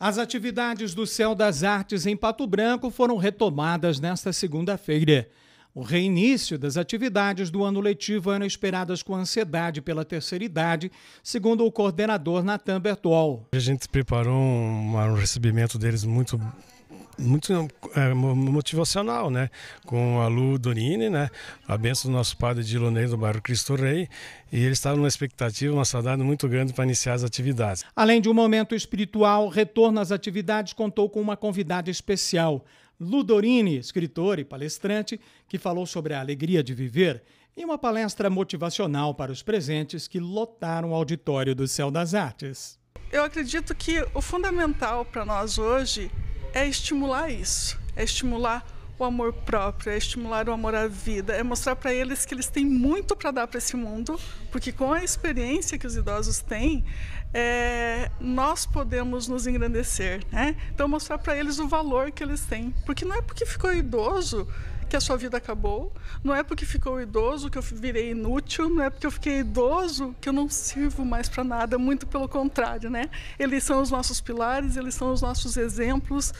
As atividades do Céu das Artes em Pato Branco foram retomadas nesta segunda-feira. O reinício das atividades do ano letivo eram esperadas com ansiedade pela terceira idade, segundo o coordenador Natan Bertol. A gente preparou um, um recebimento deles muito, muito é, motivacional, né? Com a Lu Donini, né? A benção do nosso padre de Lunei do bairro Cristo Rei. E eles estavam numa expectativa, uma saudade muito grande para iniciar as atividades. Além de um momento espiritual, retorno às atividades contou com uma convidada especial. Ludorini, escritor e palestrante, que falou sobre a alegria de viver e uma palestra motivacional para os presentes que lotaram o auditório do Céu das Artes. Eu acredito que o fundamental para nós hoje é estimular isso, é estimular o amor próprio, é estimular o amor à vida, é mostrar para eles que eles têm muito para dar para esse mundo, porque com a experiência que os idosos têm, é, nós podemos nos engrandecer, né? Então mostrar para eles o valor que eles têm, porque não é porque ficou idoso que a sua vida acabou. Não é porque ficou idoso que eu virei inútil, não é porque eu fiquei idoso que eu não sirvo mais para nada, muito pelo contrário, né? Eles são os nossos pilares, eles são os nossos exemplos,